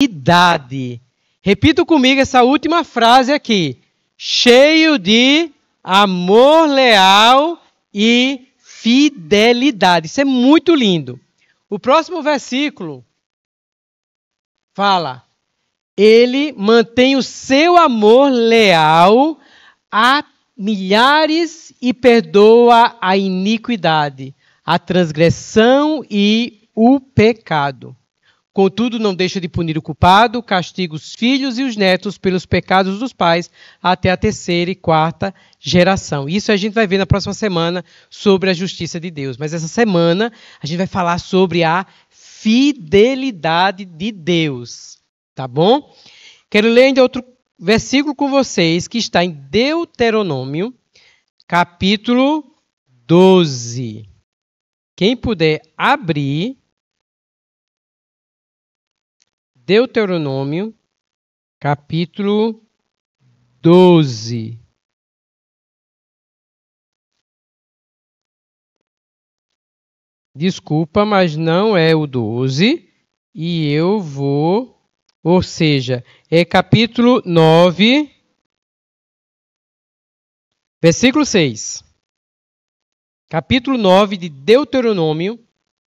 idade. Repito comigo essa última frase aqui. Cheio de amor leal e fidelidade. Isso é muito lindo. O próximo versículo fala: Ele mantém o seu amor leal a milhares e perdoa a iniquidade, a transgressão e o pecado. Contudo, não deixa de punir o culpado, castiga os filhos e os netos pelos pecados dos pais até a terceira e quarta geração. Isso a gente vai ver na próxima semana sobre a justiça de Deus. Mas essa semana a gente vai falar sobre a fidelidade de Deus. Tá bom? Quero ler ainda outro versículo com vocês que está em Deuteronômio, capítulo 12. Quem puder abrir Deuteronômio, capítulo 12. Desculpa, mas não é o 12. E eu vou. Ou seja, é capítulo 9, versículo 6. Capítulo 9 de Deuteronômio,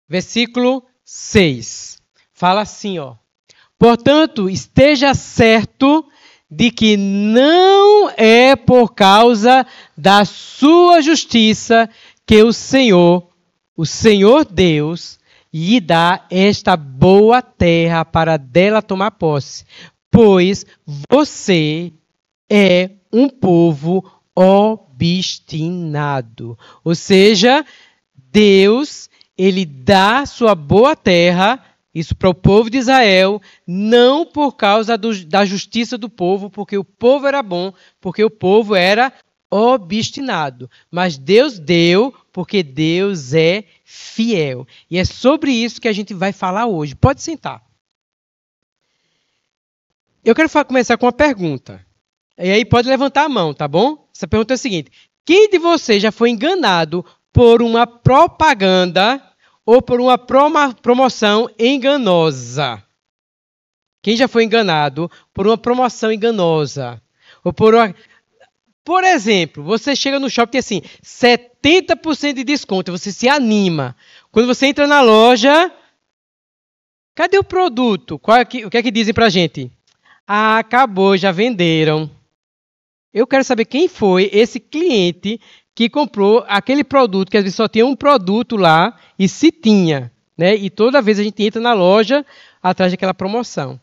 versículo 6. Fala assim, ó. Portanto, esteja certo de que não é por causa da sua justiça que o Senhor, o Senhor Deus, lhe dá esta boa terra para dela tomar posse, pois você é um povo obstinado. Ou seja, Deus, ele dá sua boa terra isso para o povo de Israel, não por causa do, da justiça do povo, porque o povo era bom, porque o povo era obstinado. Mas Deus deu, porque Deus é fiel. E é sobre isso que a gente vai falar hoje. Pode sentar. Eu quero começar com uma pergunta. E aí pode levantar a mão, tá bom? Essa pergunta é a seguinte: quem de vocês já foi enganado por uma propaganda ou por uma promoção enganosa. Quem já foi enganado por uma promoção enganosa? Ou por uma... Por exemplo, você chega no shopping assim, 70% de desconto, você se anima. Quando você entra na loja, cadê o produto? É que, o que é que dizem pra gente? Ah, acabou, já venderam. Eu quero saber quem foi esse cliente que comprou aquele produto, que às vezes só tinha um produto lá e se tinha, né? E toda vez a gente entra na loja atrás daquela promoção.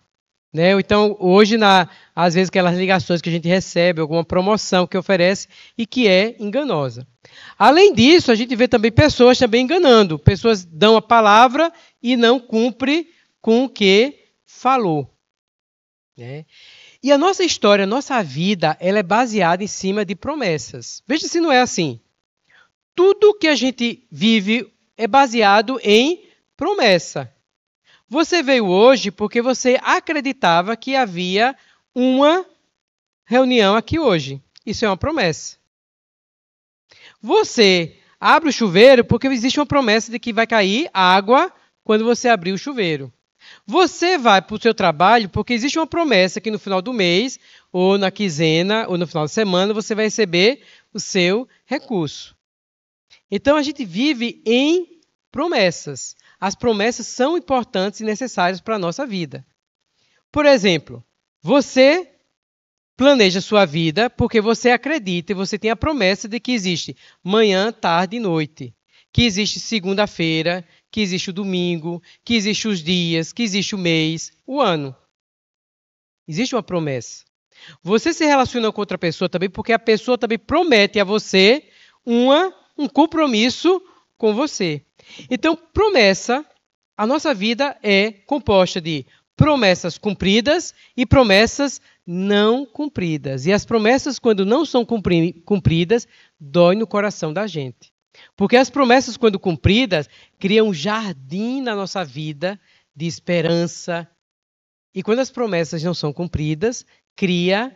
Né? Então, hoje, na, às vezes, aquelas ligações que a gente recebe, alguma promoção que oferece e que é enganosa. Além disso, a gente vê também pessoas também enganando. Pessoas dão a palavra e não cumpre com o que falou. Né? E a nossa história, a nossa vida, ela é baseada em cima de promessas. Veja se não é assim. Tudo que a gente vive é baseado em promessa. Você veio hoje porque você acreditava que havia uma reunião aqui hoje. Isso é uma promessa. Você abre o chuveiro porque existe uma promessa de que vai cair água quando você abrir o chuveiro. Você vai para o seu trabalho porque existe uma promessa que no final do mês, ou na quinzena, ou no final de semana, você vai receber o seu recurso. Então a gente vive em promessas. As promessas são importantes e necessárias para a nossa vida. Por exemplo, você planeja sua vida porque você acredita e você tem a promessa de que existe manhã, tarde e noite, que existe segunda-feira, que existe o domingo, que existe os dias, que existe o mês, o ano. Existe uma promessa. Você se relaciona com outra pessoa também porque a pessoa também promete a você uma, um compromisso com você. Então, promessa, a nossa vida é composta de promessas cumpridas e promessas não cumpridas. E as promessas, quando não são cumpridas, dói no coração da gente. Porque as promessas, quando cumpridas, criam um jardim na nossa vida de esperança. E quando as promessas não são cumpridas, cria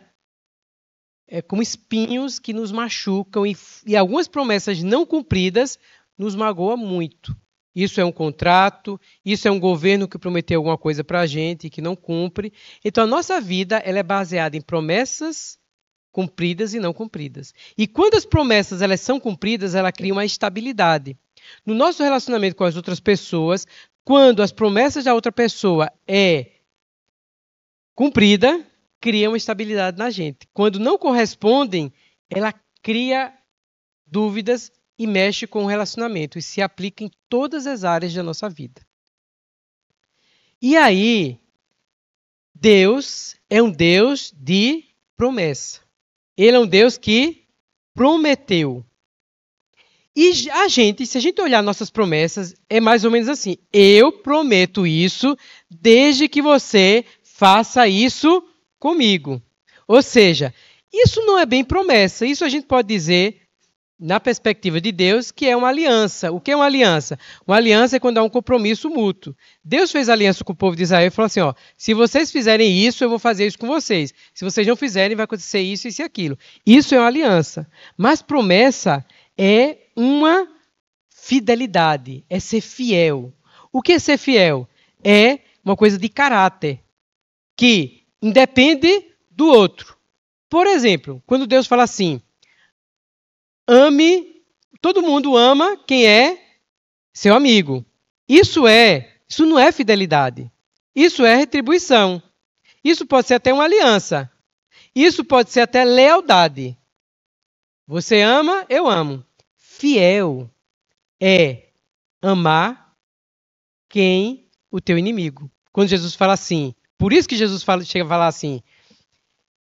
é, como espinhos que nos machucam e, e algumas promessas não cumpridas nos magoa muito. Isso é um contrato, isso é um governo que prometeu alguma coisa para a gente e que não cumpre. Então a nossa vida ela é baseada em promessas cumpridas e não cumpridas. E quando as promessas elas são cumpridas, ela cria uma estabilidade. No nosso relacionamento com as outras pessoas, quando as promessas da outra pessoa é cumprida, cria uma estabilidade na gente. Quando não correspondem, ela cria dúvidas e mexe com o relacionamento e se aplica em todas as áreas da nossa vida. E aí, Deus é um Deus de promessa. Ele é um Deus que prometeu. E a gente, se a gente olhar nossas promessas, é mais ou menos assim: eu prometo isso desde que você faça isso comigo. Ou seja, isso não é bem promessa, isso a gente pode dizer na perspectiva de Deus, que é uma aliança. O que é uma aliança? Uma aliança é quando há um compromisso mútuo. Deus fez aliança com o povo de Israel e falou assim: ó, se vocês fizerem isso, eu vou fazer isso com vocês. Se vocês não fizerem, vai acontecer isso, isso e aquilo. Isso é uma aliança. Mas promessa é uma fidelidade, é ser fiel. O que é ser fiel? É uma coisa de caráter que independe do outro. Por exemplo, quando Deus fala assim: ame, todo mundo ama quem é seu amigo. Isso é, isso não é fidelidade. Isso é retribuição. Isso pode ser até uma aliança. Isso pode ser até lealdade. Você ama, eu amo. Fiel é amar quem o teu inimigo. Quando Jesus fala assim, por isso que Jesus fala, chega a falar assim: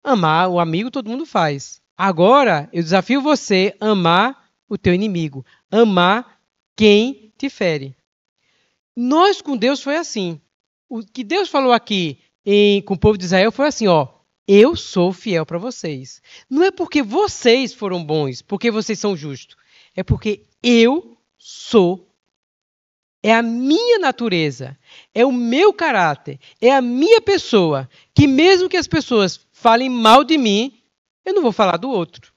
amar o amigo todo mundo faz, Agora, eu desafio você a amar o teu inimigo, amar quem te fere. Nós com Deus foi assim. O que Deus falou aqui em, com o povo de Israel foi assim, ó, eu sou fiel para vocês. Não é porque vocês foram bons, porque vocês são justos. É porque eu sou. É a minha natureza, é o meu caráter, é a minha pessoa, que mesmo que as pessoas falem mal de mim, eu não vou falar do outro.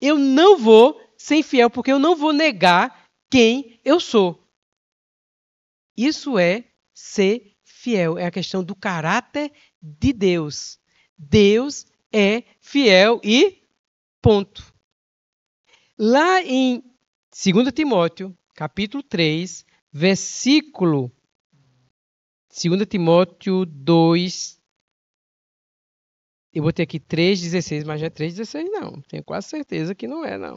Eu não vou ser infiel porque eu não vou negar quem eu sou. Isso é ser fiel, é a questão do caráter de Deus. Deus é fiel e ponto. Lá em 2 Timóteo, capítulo 3, versículo 2 Timóteo 2, eu botei aqui 3,16, mas não é 3,16 não. Tenho quase certeza que não é, não.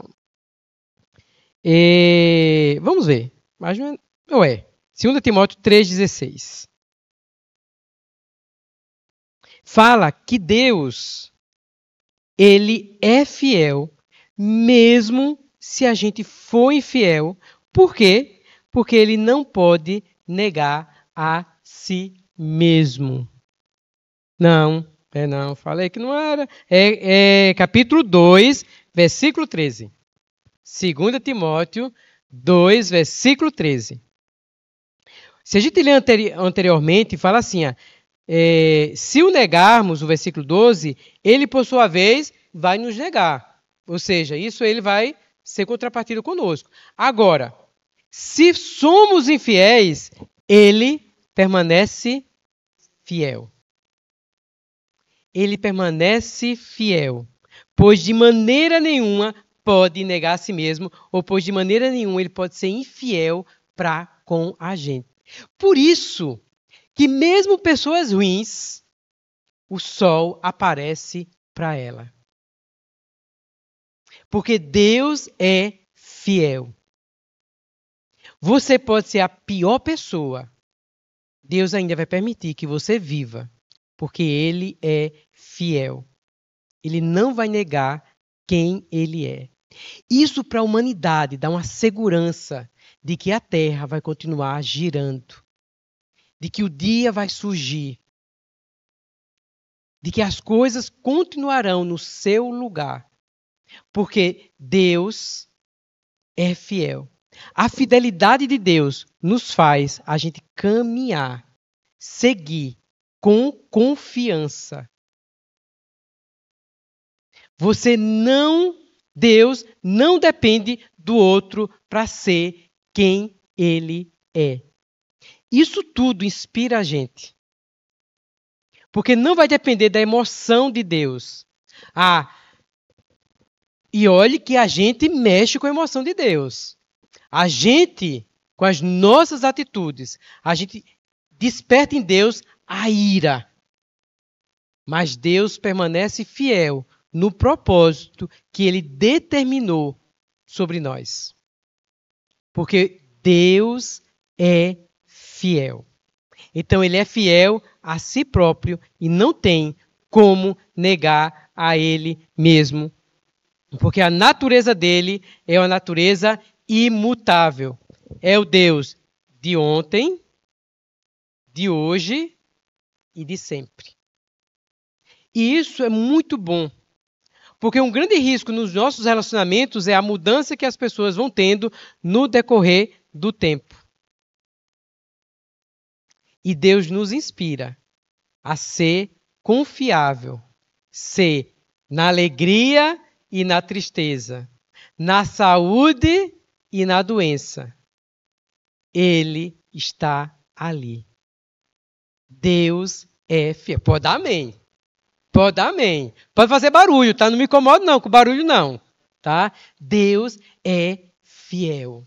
E... Vamos ver. Mas não é... Ou é. 2 Timóteo 3,16. Fala que Deus, ele é fiel, mesmo se a gente for infiel. Por quê? Porque ele não pode negar a si mesmo. Não, é, não, falei que não era. É, é capítulo 2, versículo 13. 2 Timóteo 2, versículo 13. Se a gente lê anteriormente, fala assim: ó, é, se o negarmos, o versículo 12, ele por sua vez vai nos negar. Ou seja, isso ele vai ser contrapartido conosco. Agora, se somos infiéis, ele permanece fiel ele permanece fiel, pois de maneira nenhuma pode negar a si mesmo, ou pois de maneira nenhuma ele pode ser infiel para com a gente. Por isso que mesmo pessoas ruins, o sol aparece para ela. Porque Deus é fiel. Você pode ser a pior pessoa. Deus ainda vai permitir que você viva porque ele é fiel. Ele não vai negar quem ele é. Isso para a humanidade dá uma segurança de que a Terra vai continuar girando, de que o dia vai surgir, de que as coisas continuarão no seu lugar, porque Deus é fiel. A fidelidade de Deus nos faz a gente caminhar, seguir com confiança. Você não, Deus não depende do outro para ser quem ele é. Isso tudo inspira a gente. Porque não vai depender da emoção de Deus. Ah, e olhe que a gente mexe com a emoção de Deus. A gente, com as nossas atitudes, a gente desperta em Deus a ira. Mas Deus permanece fiel no propósito que ele determinou sobre nós. Porque Deus é fiel. Então ele é fiel a si próprio e não tem como negar a ele mesmo. Porque a natureza dele é uma natureza imutável. É o Deus de ontem, de hoje e de sempre. E isso é muito bom, porque um grande risco nos nossos relacionamentos é a mudança que as pessoas vão tendo no decorrer do tempo. E Deus nos inspira a ser confiável, ser na alegria e na tristeza, na saúde e na doença. Ele está ali. Deus é fiel. Pode dar amém. Pode dar amém. Pode fazer barulho, tá? Não me incomodo não com barulho não, tá? Deus é fiel.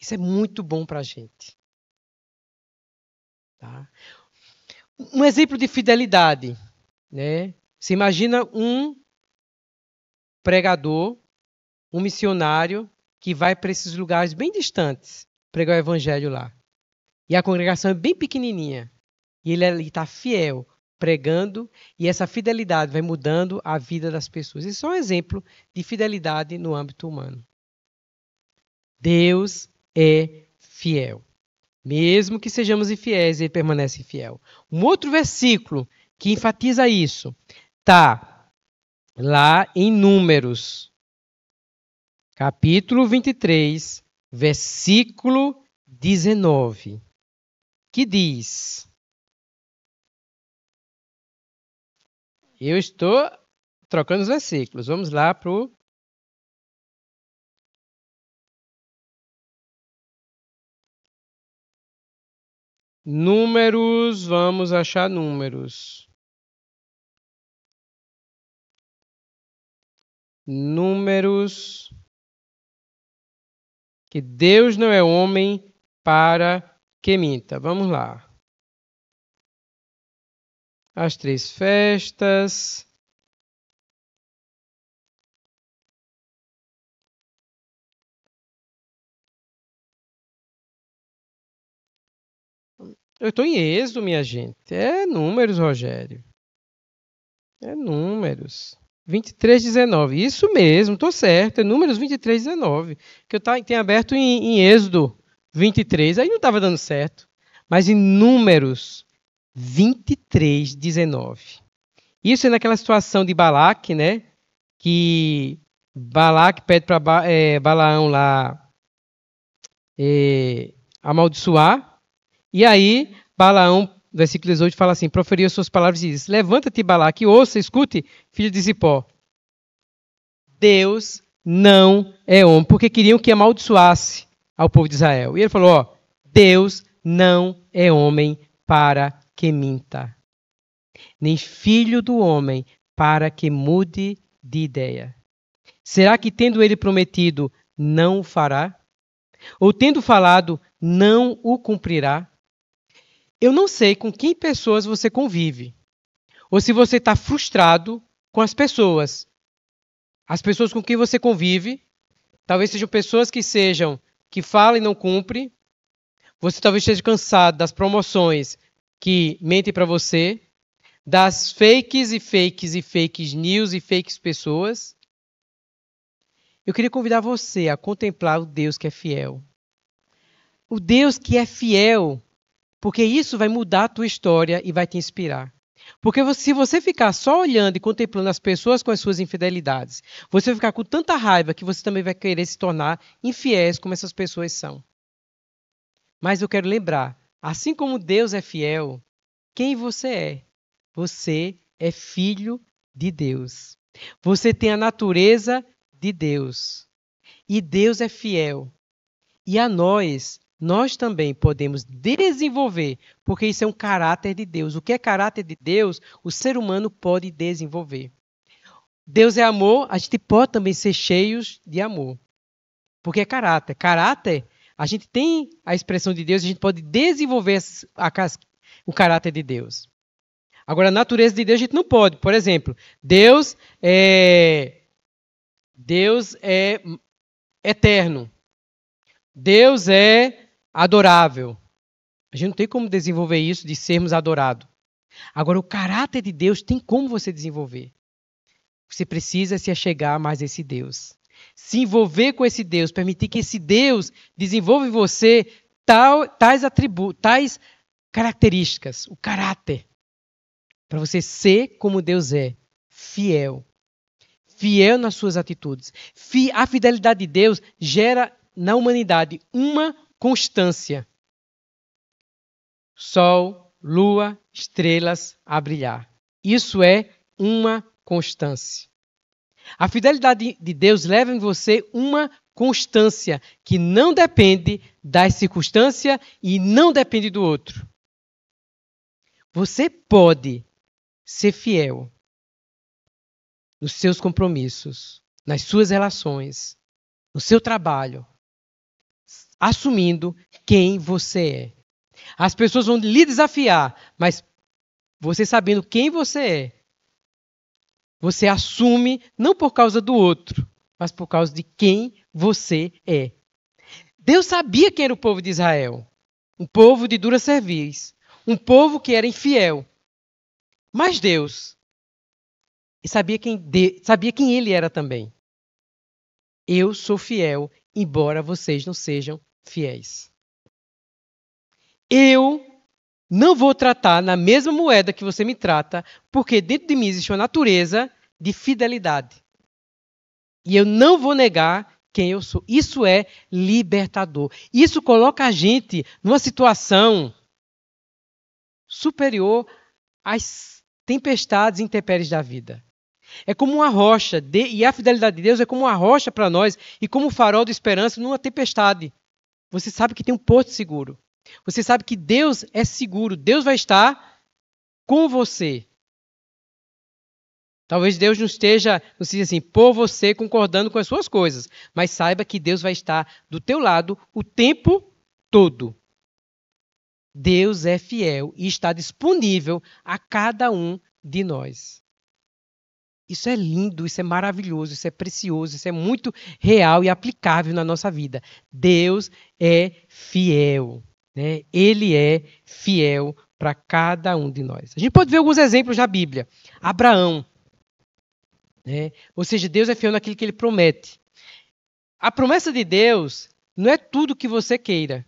Isso é muito bom para a gente. Tá? Um exemplo de fidelidade, né? Você imagina um pregador, um missionário que vai para esses lugares bem distantes pregar o evangelho lá. E a congregação é bem pequenininha. E ele ali está fiel, pregando, e essa fidelidade vai mudando a vida das pessoas. Isso é um exemplo de fidelidade no âmbito humano. Deus é fiel. Mesmo que sejamos infiéis, ele permanece fiel. Um outro versículo que enfatiza isso está lá em Números, capítulo 23, versículo 19, que diz: Eu estou trocando os versículos. Vamos lá para o. Números, vamos achar números. Números. Que Deus não é homem para que minta. Vamos lá as três festas. Eu estou em êxodo, minha gente. É números, Rogério. É números. 23,19. Isso mesmo, estou certo. É números 23,19. Que eu tá, tem aberto em, em êxodo 23. Aí não estava dando certo. Mas em números 23, 19. Isso é naquela situação de Balaque, né? Que Balaque pede para ba, é, Balaão lá é, amaldiçoar. E aí, Balaão, versículo 18, fala assim: proferiu as suas palavras e diz: Levanta-te, Balaque, ouça, escute, filho de Zipó. Deus não é homem, porque queriam que amaldiçoasse ao povo de Israel. E ele falou: Ó, Deus não é homem para que minta, nem filho do homem para que mude de ideia. Será que, tendo ele prometido, não o fará? Ou tendo falado, não o cumprirá? Eu não sei com quem pessoas você convive, ou se você está frustrado com as pessoas. As pessoas com quem você convive, talvez sejam pessoas que sejam que falam e não cumprem. Você talvez esteja cansado das promoções que mentem para você, das fakes e fakes e fakes news e fakes pessoas. Eu queria convidar você a contemplar o Deus que é fiel. O Deus que é fiel, porque isso vai mudar a tua história e vai te inspirar. Porque se você ficar só olhando e contemplando as pessoas com as suas infidelidades, você vai ficar com tanta raiva que você também vai querer se tornar infiéis como essas pessoas são. Mas eu quero lembrar Assim como Deus é fiel, quem você é? Você é filho de Deus. Você tem a natureza de Deus. E Deus é fiel. E a nós, nós também podemos desenvolver, porque isso é um caráter de Deus. O que é caráter de Deus, o ser humano pode desenvolver. Deus é amor, a gente pode também ser cheios de amor. Porque é caráter. Caráter a gente tem a expressão de Deus, a gente pode desenvolver a, a, o caráter de Deus. Agora, a natureza de Deus a gente não pode. Por exemplo, Deus é, Deus é eterno. Deus é adorável. A gente não tem como desenvolver isso de sermos adorados. Agora, o caráter de Deus tem como você desenvolver. Você precisa se achegar mais a esse Deus se envolver com esse Deus, permitir que esse Deus desenvolva em você tal, tais atributos, tais características, o caráter, para você ser como Deus é, fiel. Fiel nas suas atitudes. A fidelidade de Deus gera na humanidade uma constância: sol, lua, estrelas a brilhar. Isso é uma constância. A fidelidade de Deus leva em você uma constância que não depende da circunstância e não depende do outro. Você pode ser fiel nos seus compromissos, nas suas relações, no seu trabalho, assumindo quem você é. As pessoas vão lhe desafiar, mas você sabendo quem você é, você assume não por causa do outro, mas por causa de quem você é. Deus sabia quem era o povo de Israel. Um povo de dura cerviz. Um povo que era infiel. Mas Deus sabia quem, de, sabia quem ele era também. Eu sou fiel, embora vocês não sejam fiéis. Eu não vou tratar na mesma moeda que você me trata, porque dentro de mim existe uma natureza de fidelidade. E eu não vou negar quem eu sou. Isso é libertador. Isso coloca a gente numa situação superior às tempestades e intempéries da vida. É como uma rocha, de, e a fidelidade de Deus é como uma rocha para nós e como um farol de esperança numa tempestade. Você sabe que tem um porto seguro. Você sabe que Deus é seguro, Deus vai estar com você. Talvez Deus não esteja, não seja assim, por você concordando com as suas coisas, mas saiba que Deus vai estar do teu lado o tempo todo. Deus é fiel e está disponível a cada um de nós. Isso é lindo, isso é maravilhoso, isso é precioso, isso é muito real e aplicável na nossa vida. Deus é fiel. Né? Ele é fiel para cada um de nós. A gente pode ver alguns exemplos na Bíblia. Abraão. Né? Ou seja, Deus é fiel naquilo que ele promete. A promessa de Deus não é tudo que você queira.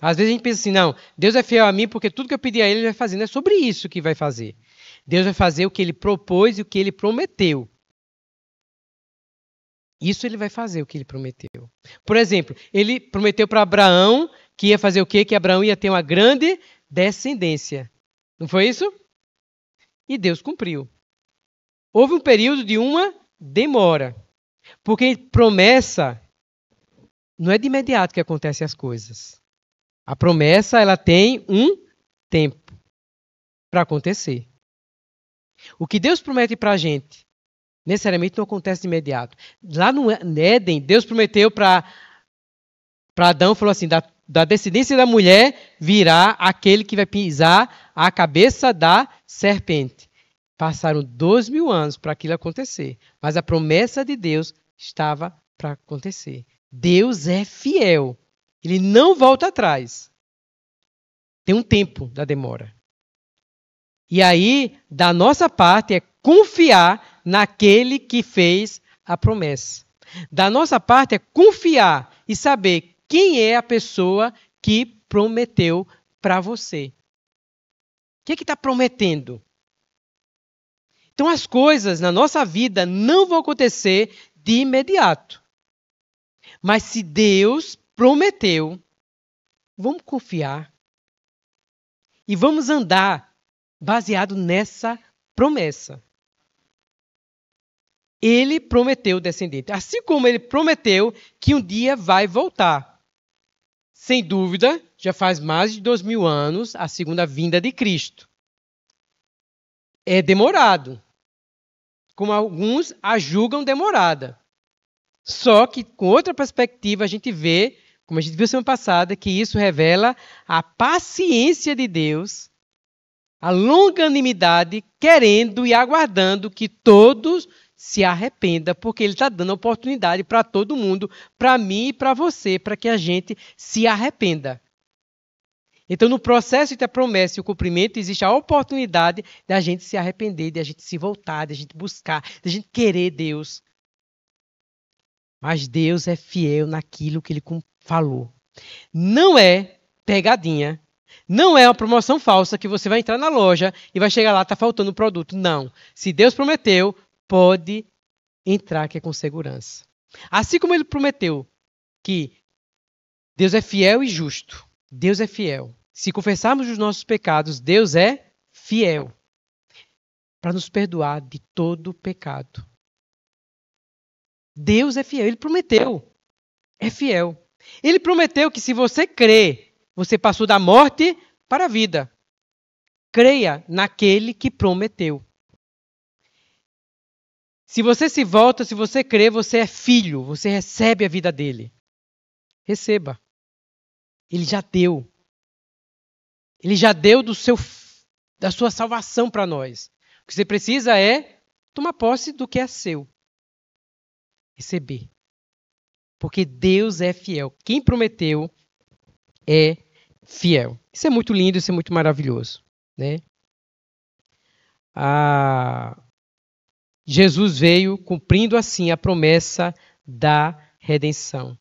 Às vezes a gente pensa assim, não, Deus é fiel a mim porque tudo que eu pedi a Ele, Ele vai fazer. Não é sobre isso que vai fazer. Deus vai fazer o que Ele propôs e o que Ele prometeu. Isso Ele vai fazer o que Ele prometeu. Por exemplo, Ele prometeu para Abraão que ia fazer o quê? Que Abraão ia ter uma grande descendência. Não foi isso? E Deus cumpriu. Houve um período de uma demora. Porque promessa não é de imediato que acontecem as coisas. A promessa ela tem um tempo para acontecer. O que Deus promete para a gente necessariamente não acontece de imediato. Lá no Éden, Deus prometeu para Adão, falou assim, da da descendência da mulher virá aquele que vai pisar a cabeça da serpente. Passaram dois mil anos para aquilo acontecer, mas a promessa de Deus estava para acontecer. Deus é fiel, ele não volta atrás. Tem um tempo da demora. E aí, da nossa parte, é confiar naquele que fez a promessa. Da nossa parte, é confiar e saber quem é a pessoa que prometeu para você? O que é está prometendo? Então, as coisas na nossa vida não vão acontecer de imediato. Mas se Deus prometeu, vamos confiar e vamos andar baseado nessa promessa. Ele prometeu o descendente, assim como ele prometeu que um dia vai voltar. Sem dúvida, já faz mais de dois mil anos a segunda vinda de Cristo. É demorado, como alguns a julgam demorada. Só que, com outra perspectiva, a gente vê, como a gente viu semana passada, que isso revela a paciência de Deus, a longanimidade, querendo e aguardando que todos se arrependa, porque ele está dando oportunidade para todo mundo, para mim e para você, para que a gente se arrependa. Então, no processo entre a promessa e o cumprimento, existe a oportunidade de a gente se arrepender, de a gente se voltar, de a gente buscar, de a gente querer Deus. Mas Deus é fiel naquilo que ele falou. Não é pegadinha. Não é uma promoção falsa que você vai entrar na loja e vai chegar lá, tá faltando o produto. Não. Se Deus prometeu, pode entrar aqui com segurança. Assim como ele prometeu que Deus é fiel e justo. Deus é fiel. Se confessarmos os nossos pecados, Deus é fiel para nos perdoar de todo pecado. Deus é fiel, ele prometeu. É fiel. Ele prometeu que se você crê, você passou da morte para a vida. Creia naquele que prometeu. Se você se volta, se você crê, você é filho, você recebe a vida dele. Receba. Ele já deu. Ele já deu do seu da sua salvação para nós. O que você precisa é tomar posse do que é seu. Receber. Porque Deus é fiel. Quem prometeu é fiel. Isso é muito lindo, isso é muito maravilhoso, né? Ah, Jesus veio cumprindo assim a promessa da redenção.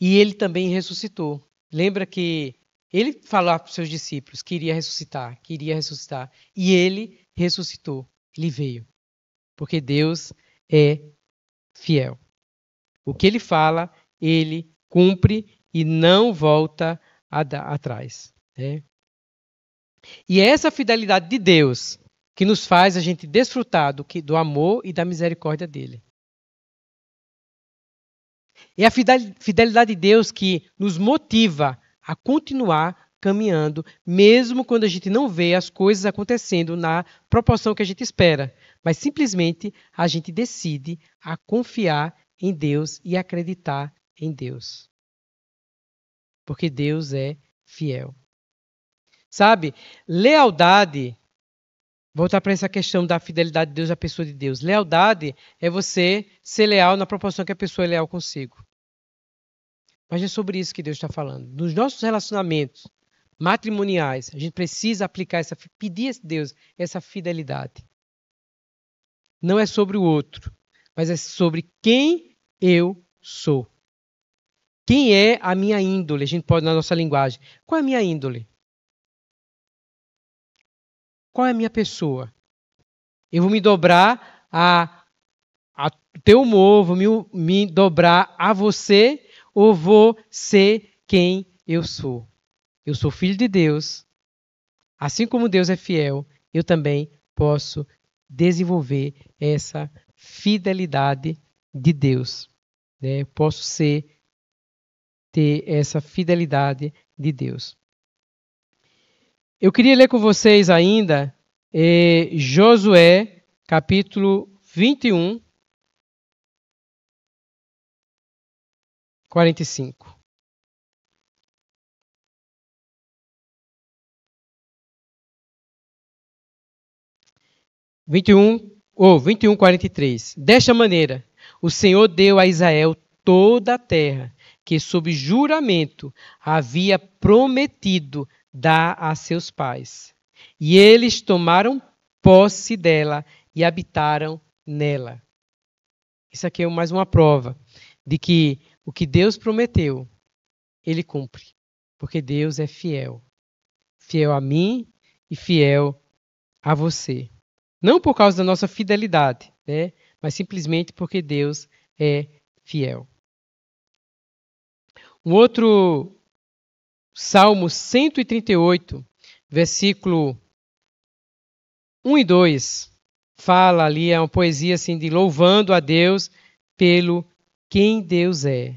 E ele também ressuscitou. Lembra que ele falou para os seus discípulos que iria ressuscitar, que iria ressuscitar. E ele ressuscitou, ele veio. Porque Deus é fiel. O que ele fala, ele cumpre e não volta atrás. Né? E é essa fidelidade de Deus que nos faz a gente desfrutar do, que, do amor e da misericórdia dele. É a fidelidade de Deus que nos motiva a continuar caminhando, mesmo quando a gente não vê as coisas acontecendo na proporção que a gente espera, mas simplesmente a gente decide a confiar em Deus e acreditar em Deus. Porque Deus é fiel. Sabe, lealdade Voltar para essa questão da fidelidade de Deus à pessoa de Deus. Lealdade é você ser leal na proporção que a pessoa é leal consigo. Mas é sobre isso que Deus está falando. Nos nossos relacionamentos matrimoniais, a gente precisa aplicar essa, pedir a Deus essa fidelidade. Não é sobre o outro, mas é sobre quem eu sou. Quem é a minha índole? A gente pode na nossa linguagem. Qual é a minha índole? Qual é a minha pessoa? Eu vou me dobrar a, a teu humor, vou me, me dobrar a você, ou vou ser quem eu sou? Eu sou filho de Deus. Assim como Deus é fiel, eu também posso desenvolver essa fidelidade de Deus. Né? Posso ser ter essa fidelidade de Deus. Eu queria ler com vocês ainda eh, Josué, capítulo 21, 45. Vinte e um, ou vinte e um quarenta e três. Desta maneira, o Senhor deu a Israel toda a terra que, sob juramento, havia prometido dá a seus pais. E eles tomaram posse dela e habitaram nela. Isso aqui é mais uma prova de que o que Deus prometeu, ele cumpre, porque Deus é fiel. Fiel a mim e fiel a você. Não por causa da nossa fidelidade, né? mas simplesmente porque Deus é fiel. Um outro Salmo 138, versículo 1 e 2, fala ali, é uma poesia assim de louvando a Deus pelo quem Deus é.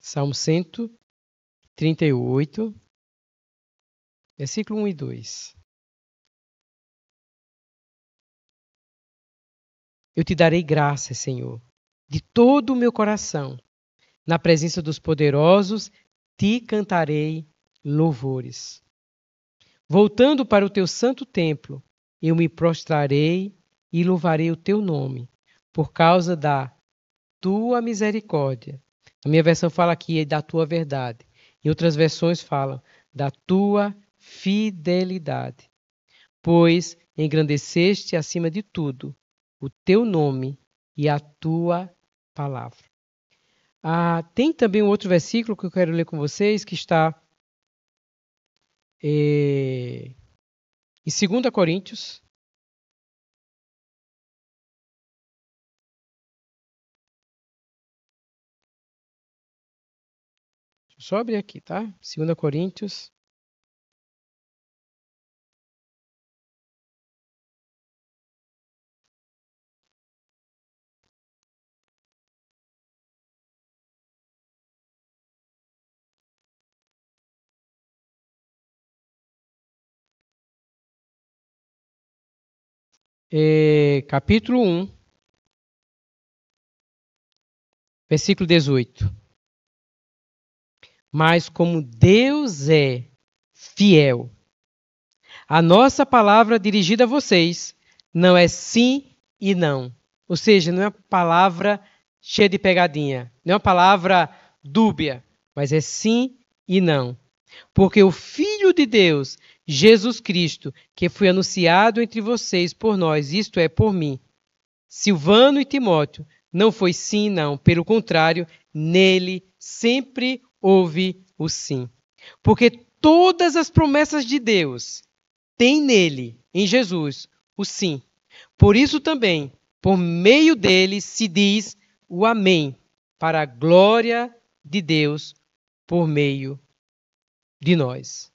Salmo 138, versículo 1 e 2. Eu te darei graça, Senhor, de todo o meu coração. Na presença dos poderosos, te cantarei louvores. Voltando para o teu santo templo, eu me prostrarei e louvarei o teu nome, por causa da tua misericórdia. A minha versão fala aqui é da tua verdade. Em outras versões falam da tua fidelidade. Pois engrandeceste acima de tudo o teu nome e a tua palavra. Ah, tem também um outro versículo que eu quero ler com vocês, que está é, em 2 Coríntios. Deixa eu só abrir aqui, tá? 2 Coríntios é, capítulo 1, versículo 18. Mas como Deus é fiel, a nossa palavra dirigida a vocês não é sim e não. Ou seja, não é uma palavra cheia de pegadinha, não é uma palavra dúbia, mas é sim e não. Porque o Filho de Deus Jesus Cristo, que foi anunciado entre vocês por nós, isto é, por mim. Silvano e Timóteo, não foi sim, não, pelo contrário, nele sempre houve o sim. Porque todas as promessas de Deus têm nele, em Jesus, o sim. Por isso também, por meio dele se diz o Amém, para a glória de Deus por meio de nós.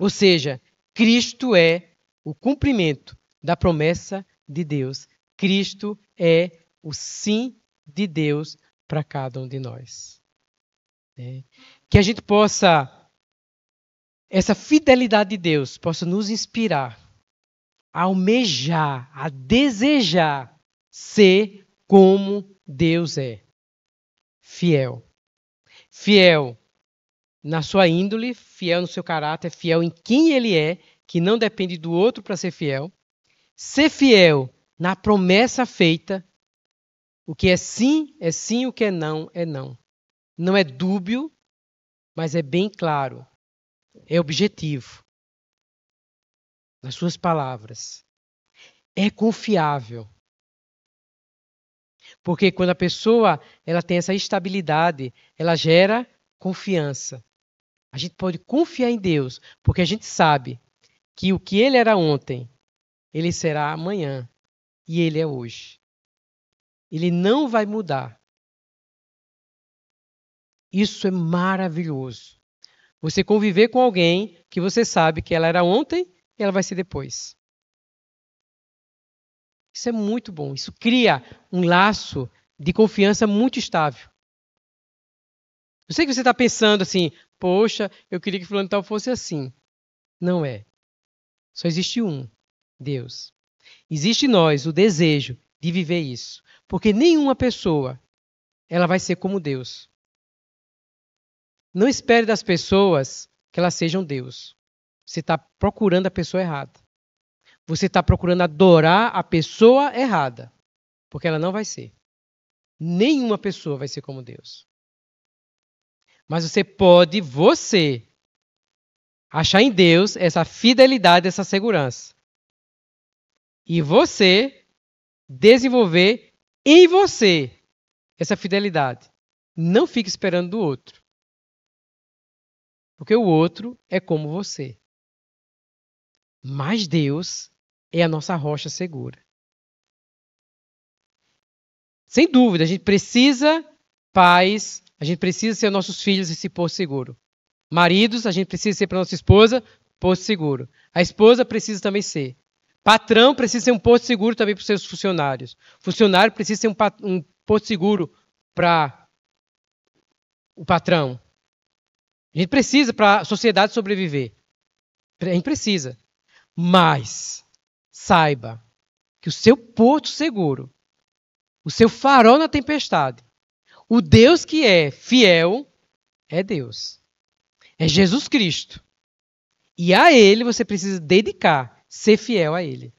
Ou seja, Cristo é o cumprimento da promessa de Deus. Cristo é o sim de Deus para cada um de nós. É. Que a gente possa, essa fidelidade de Deus possa nos inspirar a almejar, a desejar ser como Deus é. Fiel. Fiel na sua índole, fiel no seu caráter, fiel em quem ele é, que não depende do outro para ser fiel. Ser fiel na promessa feita. O que é sim, é sim, o que é não, é não. Não é dúbio, mas é bem claro. É objetivo. Nas suas palavras. É confiável. Porque quando a pessoa ela tem essa estabilidade, ela gera confiança. A gente pode confiar em Deus, porque a gente sabe que o que ele era ontem, ele será amanhã e ele é hoje. Ele não vai mudar. Isso é maravilhoso. Você conviver com alguém que você sabe que ela era ontem e ela vai ser depois. Isso é muito bom. Isso cria um laço de confiança muito estável. Eu sei que você está pensando assim, poxa, eu queria que fulano tal fosse assim. Não é. Só existe um, Deus. Existe em nós o desejo de viver isso, porque nenhuma pessoa ela vai ser como Deus. Não espere das pessoas que elas sejam Deus. Você está procurando a pessoa errada. Você está procurando adorar a pessoa errada, porque ela não vai ser. Nenhuma pessoa vai ser como Deus. Mas você pode, você, achar em Deus essa fidelidade, essa segurança. E você desenvolver em você essa fidelidade. Não fique esperando do outro. Porque o outro é como você. Mas Deus é a nossa rocha segura. Sem dúvida, a gente precisa pais a gente precisa ser nossos filhos esse posto seguro. Maridos, a gente precisa ser para nossa esposa posto seguro. A esposa precisa também ser. Patrão precisa ser um posto seguro também para os seus funcionários. Funcionário precisa ser um, um posto seguro para o patrão. A gente precisa para a sociedade sobreviver. A gente precisa. Mas saiba que o seu porto seguro, o seu farol na tempestade, o Deus que é fiel é Deus. É Jesus Cristo. E a Ele você precisa dedicar, ser fiel a Ele.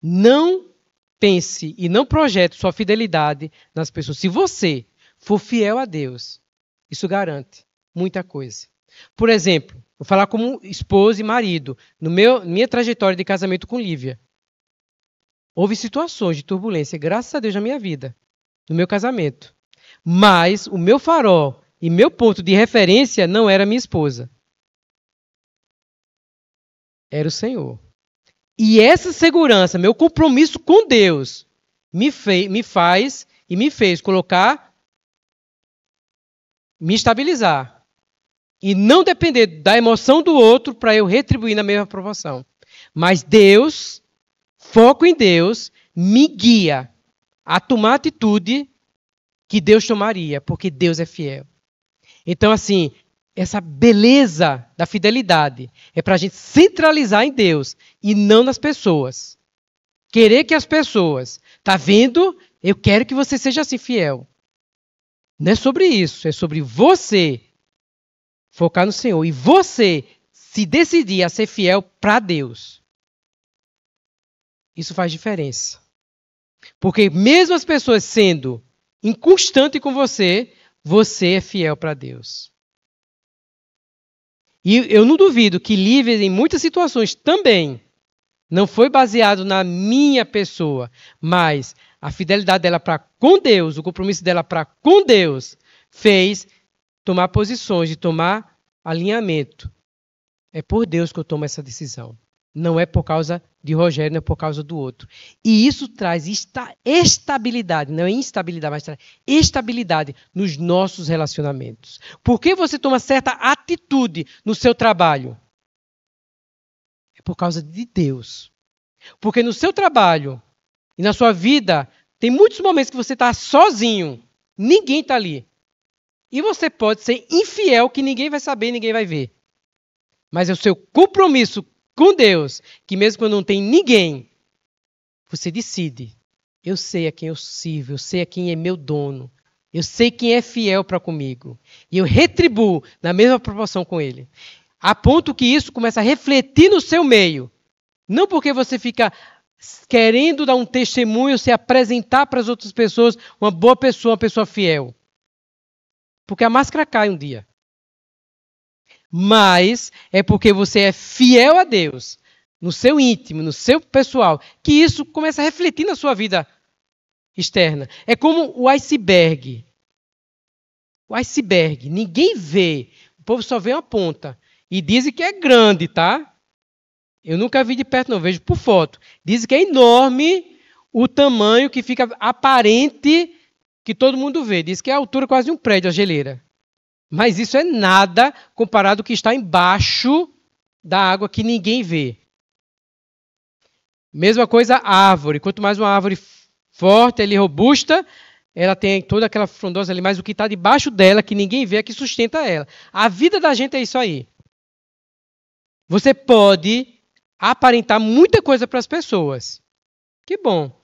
Não pense e não projete sua fidelidade nas pessoas. Se você for fiel a Deus, isso garante muita coisa. Por exemplo, vou falar como esposa e marido, no meu minha trajetória de casamento com Lívia. Houve situações de turbulência, graças a Deus, na minha vida no meu casamento. Mas o meu farol e meu ponto de referência não era minha esposa. Era o Senhor. E essa segurança, meu compromisso com Deus, me, fez, me faz e me fez colocar, me estabilizar. E não depender da emoção do outro para eu retribuir na mesma proporção. Mas Deus, foco em Deus, me guia a tomar atitude que Deus tomaria, porque Deus é fiel. Então, assim, essa beleza da fidelidade é para a gente centralizar em Deus e não nas pessoas. Querer que as pessoas, tá vendo? Eu quero que você seja assim fiel. Não é sobre isso, é sobre você focar no Senhor e você se decidir a ser fiel para Deus. Isso faz diferença. Porque mesmo as pessoas sendo inconstante com você, você é fiel para Deus. E eu não duvido que Lívia, em muitas situações também, não foi baseado na minha pessoa, mas a fidelidade dela para com Deus, o compromisso dela para com Deus, fez tomar posições, de tomar alinhamento. É por Deus que eu tomo essa decisão não é por causa de Rogério, não é por causa do outro. E isso traz esta estabilidade, não é instabilidade, mas traz estabilidade nos nossos relacionamentos. Por que você toma certa atitude no seu trabalho? É por causa de Deus. Porque no seu trabalho e na sua vida, tem muitos momentos que você está sozinho, ninguém está ali. E você pode ser infiel que ninguém vai saber, ninguém vai ver. Mas é o seu compromisso com Deus, que mesmo quando não tem ninguém, você decide. Eu sei a quem eu sirvo, eu sei a quem é meu dono, eu sei quem é fiel para comigo. E eu retribuo na mesma proporção com ele. A ponto que isso começa a refletir no seu meio. Não porque você fica querendo dar um testemunho, se apresentar para as outras pessoas uma boa pessoa, uma pessoa fiel. Porque a máscara cai um dia mas é porque você é fiel a Deus, no seu íntimo, no seu pessoal, que isso começa a refletir na sua vida externa. É como o iceberg. O iceberg, ninguém vê, o povo só vê uma ponta. E dizem que é grande, tá? Eu nunca vi de perto, não vejo por foto. Dizem que é enorme o tamanho que fica aparente que todo mundo vê. Diz que é a altura quase de um prédio, a geleira. Mas isso é nada comparado ao que está embaixo da água que ninguém vê. Mesma coisa árvore. Quanto mais uma árvore forte e robusta, ela tem toda aquela frondosa ali, mas o que está debaixo dela, que ninguém vê, é que sustenta ela. A vida da gente é isso aí. Você pode aparentar muita coisa para as pessoas. Que bom.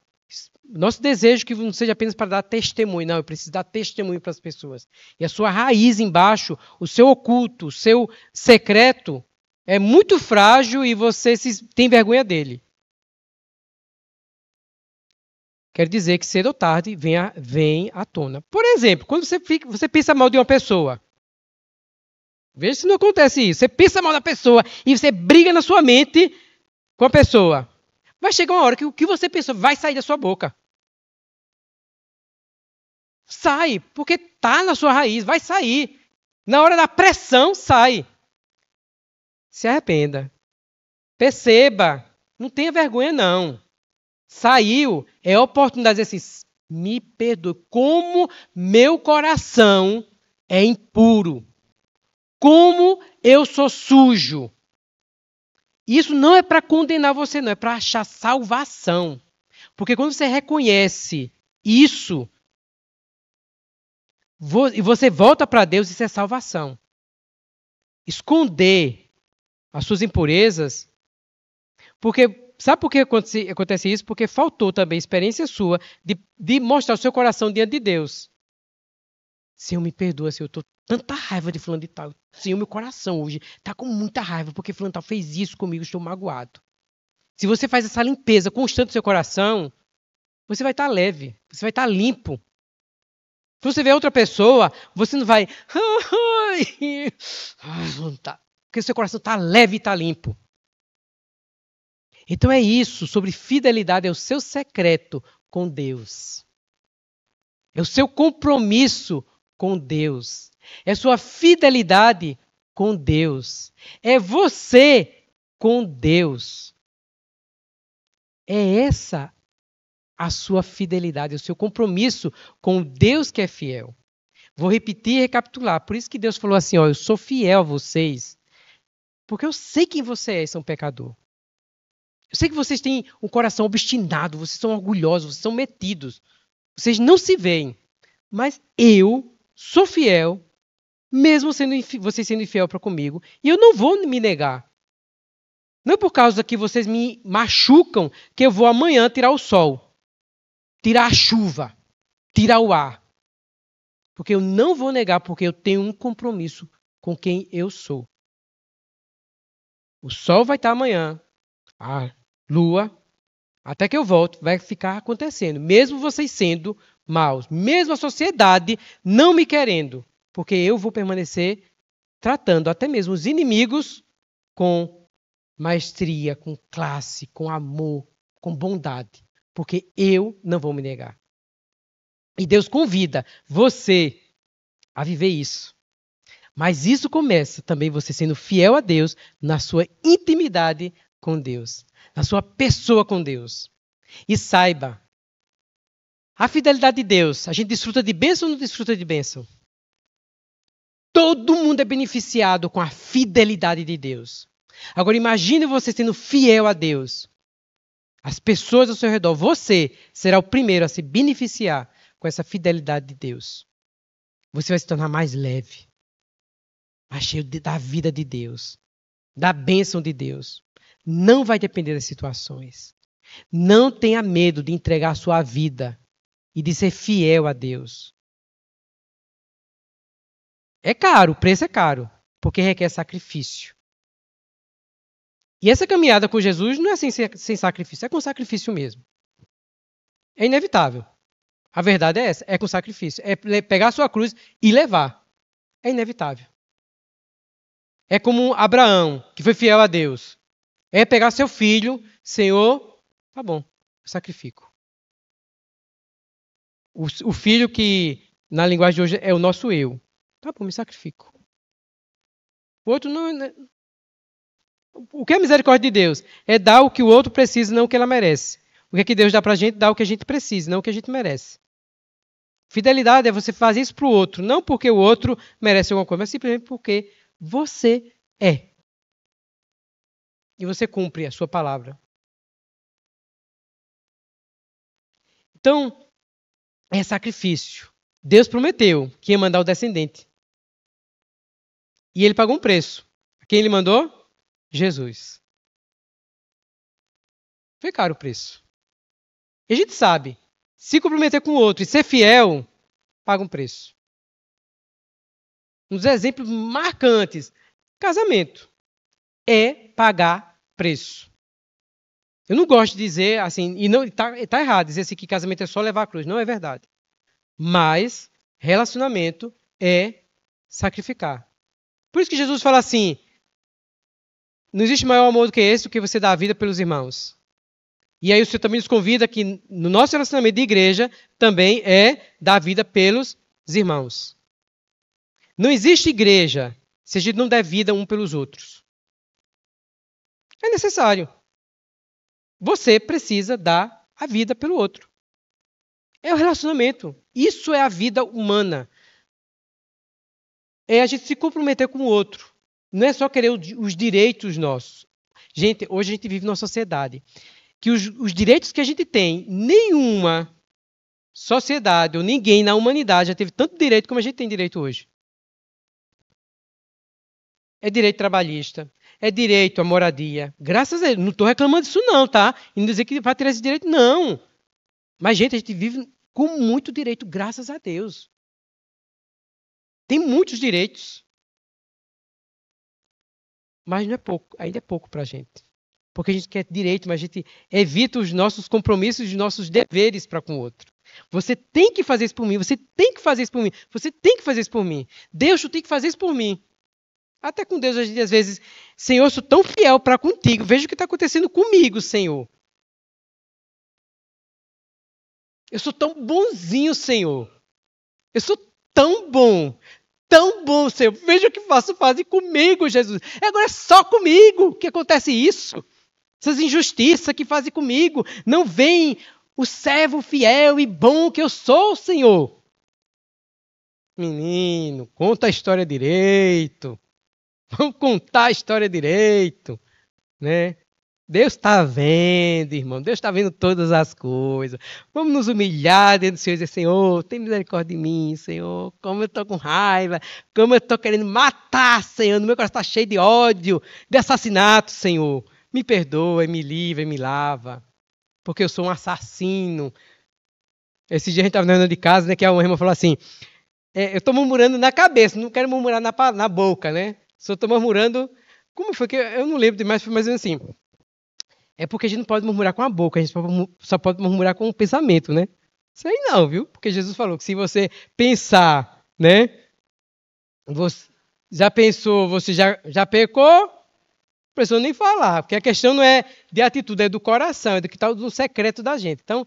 Nosso desejo é que não seja apenas para dar testemunho, não, eu preciso dar testemunho para as pessoas. E a sua raiz embaixo, o seu oculto, o seu secreto, é muito frágil e você se, tem vergonha dele. Quer dizer que cedo ou tarde vem, a, vem à tona. Por exemplo, quando você, fica, você pensa mal de uma pessoa, Veja se não acontece isso. Você pensa mal da pessoa e você briga na sua mente com a pessoa vai chegar uma hora que o que você pensou vai sair da sua boca. Sai, porque tá na sua raiz, vai sair. Na hora da pressão, sai. Se arrependa. Perceba. Não tenha vergonha, não. Saiu. É oportunidade de dizer assim: me perdoe. Como meu coração é impuro. Como eu sou sujo. Isso não é para condenar você, não, é para achar salvação. Porque quando você reconhece isso, e você volta para Deus, isso é salvação. Esconder as suas impurezas, porque sabe por que acontece, isso? Porque faltou também experiência sua de, de mostrar o seu coração diante de Deus. Senhor, me perdoa senhor eu tô tanta raiva de fulano de tal. Senhor, meu coração hoje tá com muita raiva porque fulano de tal fez isso comigo, estou magoado. Se você faz essa limpeza constante do seu coração, você vai estar tá leve, você vai estar tá limpo. Se você vê outra pessoa, você não vai. Porque seu coração está leve e está limpo. Então é isso sobre fidelidade, é o seu secreto com Deus. É o seu compromisso com Deus, é sua fidelidade com Deus, é você com Deus. É essa a sua fidelidade, o seu compromisso com o Deus que é fiel. Vou repetir e recapitular. Por isso que Deus falou assim: ó, eu sou fiel a vocês, porque eu sei quem você é, são pecador. Eu sei que vocês têm um coração obstinado, vocês são orgulhosos, vocês são metidos, vocês não se veem. Mas eu sou fiel, mesmo sendo vocês sendo infiel para comigo, e eu não vou me negar. Não é por causa que vocês me machucam que eu vou amanhã tirar o sol, tirar a chuva, tirar o ar. Porque eu não vou negar, porque eu tenho um compromisso com quem eu sou. O sol vai estar amanhã, a lua, até que eu volto vai ficar acontecendo, mesmo vocês sendo maus, mesmo a sociedade não me querendo, porque eu vou permanecer tratando até mesmo os inimigos com maestria, com classe, com amor, com bondade, porque eu não vou me negar. E Deus convida você a viver isso. Mas isso começa também você sendo fiel a Deus na sua intimidade com Deus, na sua pessoa com Deus. E saiba, a fidelidade de Deus, a gente desfruta de bênção ou não desfruta de bênção? Todo mundo é beneficiado com a fidelidade de Deus. Agora imagine você sendo fiel a Deus. As pessoas ao seu redor, você será o primeiro a se beneficiar com essa fidelidade de Deus. Você vai se tornar mais leve, mais cheio de, da vida de Deus, da bênção de Deus. Não vai depender das situações. Não tenha medo de entregar a sua vida e de ser fiel a Deus. É caro, o preço é caro, porque requer sacrifício. E essa caminhada com Jesus não é sem, sem sacrifício, é com sacrifício mesmo. É inevitável. A verdade é essa: é com sacrifício. É pegar a sua cruz e levar. É inevitável. É como Abraão, que foi fiel a Deus. É pegar seu filho, Senhor, tá bom, sacrifico. O, o filho que, na linguagem de hoje, é o nosso eu. Tá bom, me sacrifico. O outro não. Né? O que é a misericórdia de Deus? É dar o que o outro precisa, não o que ela merece. O que, é que Deus dá para a gente? Dá o que a gente precisa, não o que a gente merece. Fidelidade é você fazer isso para o outro, não porque o outro merece alguma coisa, mas simplesmente porque você é. E você cumpre a sua palavra. Então, é sacrifício. Deus prometeu que ia mandar o descendente. E ele pagou um preço. Quem ele mandou? Jesus. Foi caro o preço. E a gente sabe, se comprometer com o outro e ser fiel, paga um preço. Um dos exemplos marcantes, casamento, é pagar preço. Eu não gosto de dizer assim, e não tá, tá errado dizer assim que casamento é só levar a cruz, não é verdade. Mas relacionamento é sacrificar. Por isso que Jesus fala assim: não existe maior amor do que esse, do que você dar a vida pelos irmãos. E aí o Senhor também nos convida que no nosso relacionamento de igreja também é dar a vida pelos irmãos. Não existe igreja se a gente não der vida um pelos outros. É necessário você precisa dar a vida pelo outro. É o relacionamento. Isso é a vida humana. É a gente se comprometer com o outro. Não é só querer os direitos nossos. Gente, hoje a gente vive numa sociedade que os, os direitos que a gente tem, nenhuma sociedade ou ninguém na humanidade já teve tanto direito como a gente tem direito hoje. É direito trabalhista, é direito à moradia. Graças a Deus, não estou reclamando disso não, tá? E não dizer que vai ter esse direito, não. Mas, gente, a gente vive com muito direito, graças a Deus. Tem muitos direitos. Mas não é pouco, ainda é pouco para a gente. Porque a gente quer direito, mas a gente evita os nossos compromissos, os nossos deveres para com o outro. Você tem que fazer isso por mim, você tem que fazer isso por mim, você tem que fazer isso por mim. Deus, tu tem que fazer isso por mim. Até com Deus, às vezes, Senhor, sou tão fiel para contigo, veja o que está acontecendo comigo, Senhor. Eu sou tão bonzinho, Senhor. Eu sou tão bom, tão bom, Senhor. Veja o que faço, fazem comigo, Jesus. Agora é só comigo que acontece isso. Essas injustiças que fazem comigo. Não vem o servo fiel e bom que eu sou, Senhor. Menino, conta a história direito. Vamos contar a história direito, né? Deus está vendo, irmão. Deus está vendo todas as coisas. Vamos nos humilhar diante do Senhor e dizer, Senhor, tem misericórdia de mim, Senhor. Como eu estou com raiva, como eu estou querendo matar, Senhor. No meu coração está cheio de ódio, de assassinato, Senhor. Me perdoa, me livra, me lava. Porque eu sou um assassino. Esse dia a gente estava na de casa, né? Que a é irmã falou assim: é, Eu estou murmurando na cabeça, não quero murmurar na, na boca, né? Só estou murmurando. Como foi que eu não lembro demais, mas assim. É porque a gente não pode murmurar com a boca, a gente só pode murmurar com o pensamento, né? Isso aí não, viu? Porque Jesus falou que se você pensar, né? Você já pensou, você já, já pecou, não precisa nem falar. Porque a questão não é de atitude, é do coração, é do que está no secreto da gente. Então,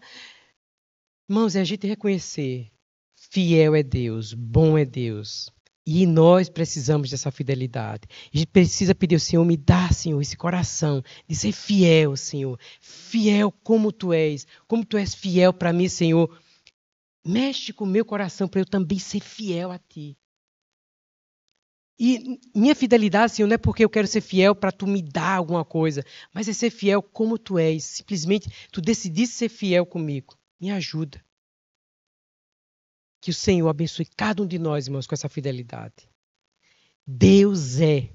irmãos, é a gente reconhecer. Fiel é Deus, bom é Deus. E nós precisamos dessa fidelidade. A gente precisa pedir ao Senhor, me dá, Senhor, esse coração de ser fiel, Senhor. Fiel como tu és. Como tu és fiel para mim, Senhor. Mexe com o meu coração para eu também ser fiel a ti. E minha fidelidade, Senhor, não é porque eu quero ser fiel para tu me dar alguma coisa, mas é ser fiel como tu és. Simplesmente tu decidiste ser fiel comigo. Me ajuda. Que o Senhor abençoe cada um de nós, irmãos, com essa fidelidade. Deus é.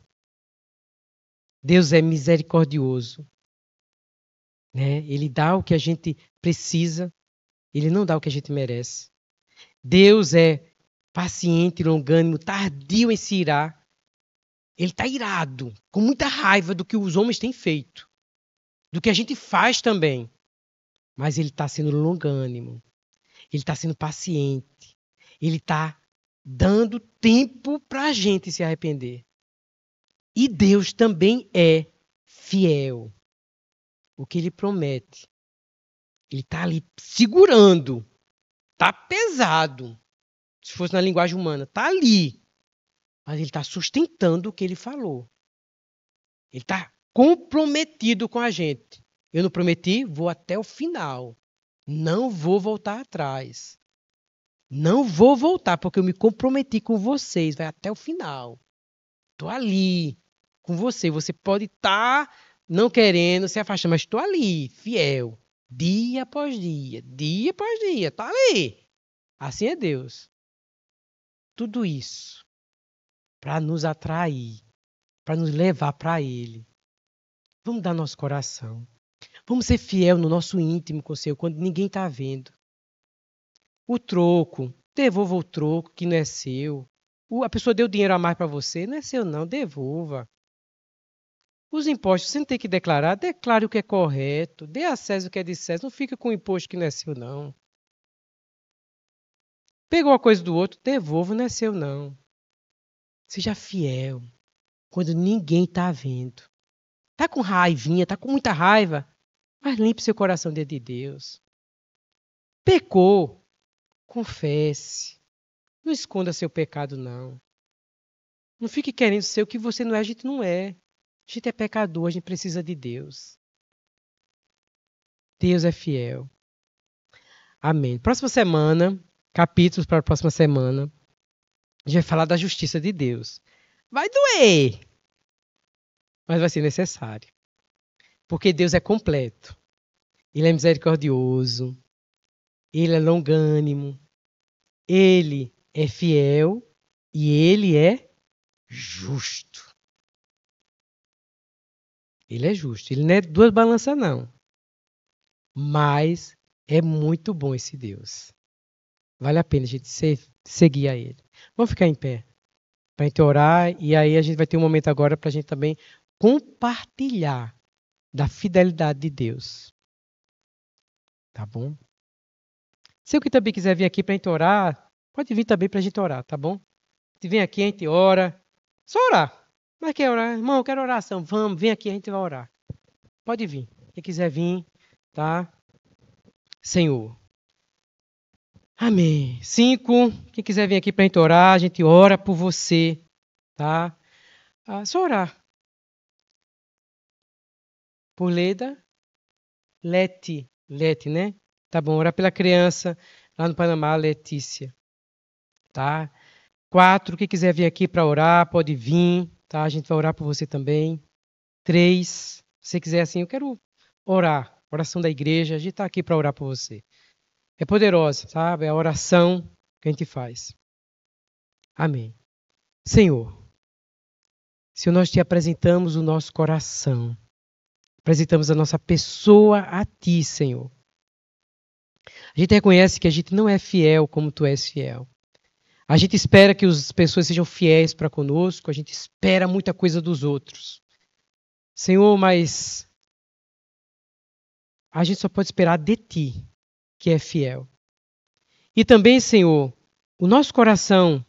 Deus é misericordioso. Né? Ele dá o que a gente precisa, ele não dá o que a gente merece. Deus é paciente, longânimo, tardio em se irar. Ele está irado, com muita raiva do que os homens têm feito, do que a gente faz também. Mas ele está sendo longânimo, ele está sendo paciente, ele está dando tempo para a gente se arrepender. E Deus também é fiel. O que ele promete. Ele está ali segurando. Está pesado. Se fosse na linguagem humana, está ali. Mas ele está sustentando o que ele falou. Ele está comprometido com a gente. Eu não prometi, vou até o final. Não vou voltar atrás. Não vou voltar, porque eu me comprometi com vocês, vai até o final. Estou ali com você. Você pode estar tá não querendo se afastar, mas estou ali, fiel, dia após dia, dia após dia, estou tá ali. Assim é Deus. Tudo isso para nos atrair, para nos levar para Ele. Vamos dar nosso coração. Vamos ser fiel no nosso íntimo com o Senhor quando ninguém está vendo o troco, devolva o troco que não é seu. a pessoa deu dinheiro a mais para você, não é seu não, devolva. Os impostos, você não tem que declarar, declare o que é correto, dê a César o que é de César, não fica com o imposto que não é seu não. Pegou a coisa do outro, devolva, não é seu não. Seja fiel quando ninguém está vendo. está com raivinha, está com muita raiva, mas limpe seu coração diante de Deus. Pecou, Confesse. Não esconda seu pecado, não. Não fique querendo ser o que você não é, a gente não é. A gente é pecador, a gente precisa de Deus. Deus é fiel. Amém. Próxima semana, capítulos para a próxima semana, a gente vai falar da justiça de Deus. Vai doer, mas vai ser necessário. Porque Deus é completo. Ele é misericordioso, ele é longânimo, ele é fiel e ele é justo. Ele é justo, ele não é duas balanças, não. Mas é muito bom esse Deus. Vale a pena a gente ser, seguir a Ele. Vamos ficar em pé para a gente orar e aí a gente vai ter um momento agora para a gente também compartilhar da fidelidade de Deus. Tá bom? Se o que também quiser vir aqui para a gente orar, pode vir também para a gente orar, tá bom? Se vem aqui, a gente ora. Só orar. Mas quer orar? Irmão, quero oração. Vamos, vem aqui, a gente vai orar. Pode vir. Quem quiser vir, tá? Senhor. Amém. Cinco. Quem quiser vir aqui para a gente orar, a gente ora por você, tá? Ah, só orar. Por Leda. Lete. Lete, né? Tá bom, orar pela criança lá no Panamá, Letícia. Tá? Quatro, quem quiser vir aqui para orar, pode vir, tá? A gente vai orar por você também. Três, se você quiser assim, eu quero orar. Oração da igreja, a gente tá aqui para orar por você. É poderosa, sabe? É a oração que a gente faz. Amém. Senhor, se nós te apresentamos o nosso coração, apresentamos a nossa pessoa a ti, Senhor. A gente reconhece que a gente não é fiel como tu és fiel. A gente espera que as pessoas sejam fiéis para conosco, a gente espera muita coisa dos outros. Senhor, mas a gente só pode esperar de ti, que é fiel. E também, Senhor, o nosso coração